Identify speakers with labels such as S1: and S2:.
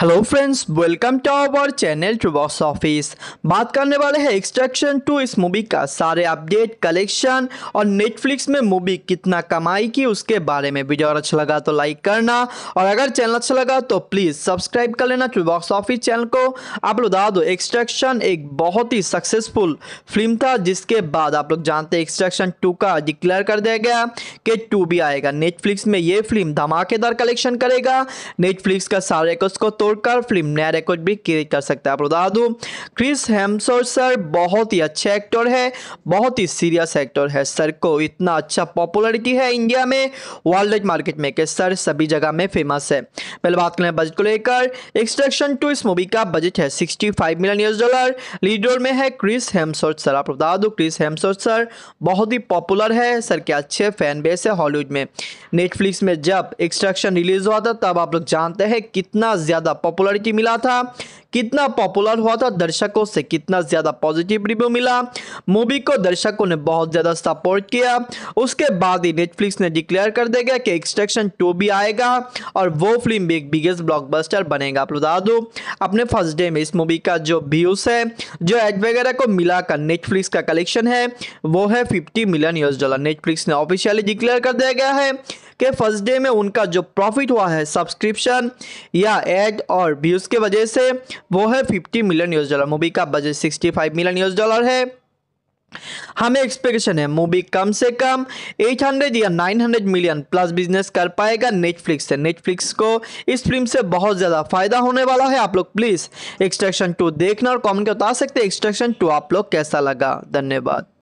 S1: hello friends welcome to our channel to box office बात करने वाले हैं एक्सट्रैक्शन टू इस मूवी का सारे अपडेट कलेक्शन और नेटफ्लिक्स में मूवी कितना कमाई की उसके बारे में वीडियो अगर अच्छा लगा तो लाइक करना और अगर चैनल अच्छा लगा तो प्लीज़ सब्सक्राइब कर लेना टू बॉक्स ऑफिस चैनल को आप लोग बता दो एक्सट्रैक्शन एक बहुत ही सक्सेसफुल फिल्म था जिसके बाद आप लोग जानते एक्सट्रैक्शन टू का डिक्लेयर कर दिया गया कि टू भी आएगा नेटफ्लिक्स में ये फिल्म धमाकेदार कलेक्शन करेगा नेटफ्लिक्स का सारे को तोड़कर फिल्म नया रिकॉर्ड भी क्रिएट कर सकता है बता दूँ क्रिस हेम्सो सर बहुत ही अच्छे एक्टर है बहुत ही सीरियस एक्टर है सर को इतना अच्छा पॉपुलरिटी है इंडिया में वर्ल्ड मार्केट में के सर सभी जगह में फेमस है पहले बात करें बजट को लेकर एक्सट्रक्शन टू इस मूवी का बजट है sixty million US dollar leader में है क्रिस हेम्सो सर आप बता दूँ क्रिस हेम्सो सर बहुत ही पॉपुलर है सर के अच्छे फैन बेस है हॉलीवुड में नेटफ्लिक्स में जब एक्सट्रक्शन रिलीज हुआ था तब आप लोग जानते हैं कितना ज़्यादा ज्यादा पॉपुलरिटी मिला था कितना पॉपुलर हुआ था दर्शकों से कितना ज़्यादा पॉजिटिव रिव्यू मिला मूवी को दर्शकों ने बहुत ज़्यादा सपोर्ट किया उसके बाद ही नेटफ्लिक्स ने डिक्लेयर कर दिया कि एक्सट्रैक्शन टू भी आएगा और वो फिल्म भी एक बिगेस्ट ब्लॉकबस्टर बनेगा आप बता दो अपने फर्स्ट डे में इस मूवी का जो व्यूज़ है जो एड वगैरह को मिलाकर नेटफ्लिक्स का कलेक्शन है वो है fifty million US dollar Netflix ने ऑफिशियली डिक्लेयर कर दिया गया है के फर्स्ट डे में उनका जो प्रॉफिट हुआ है सब्सक्रिप्शन या एड और व्यूज़ के वजह से वो है fifty million US dollar movie का budget sixty five million US dollar है हमें एक्सपेक्टेशन है मूवी कम से कम 800 या 900 मिलियन प्लस बिजनेस कर पाएगा नेटफ्लिक्स से नेटफ्लिक्स को इस फिल्म से बहुत ज़्यादा फायदा होने वाला है आप लोग प्लीज़ एक्सट्रैक्शन टू देखना और कमेंट के बता सकते हैं एक्सट्रैक्शन टू आप लोग कैसा लगा धन्यवाद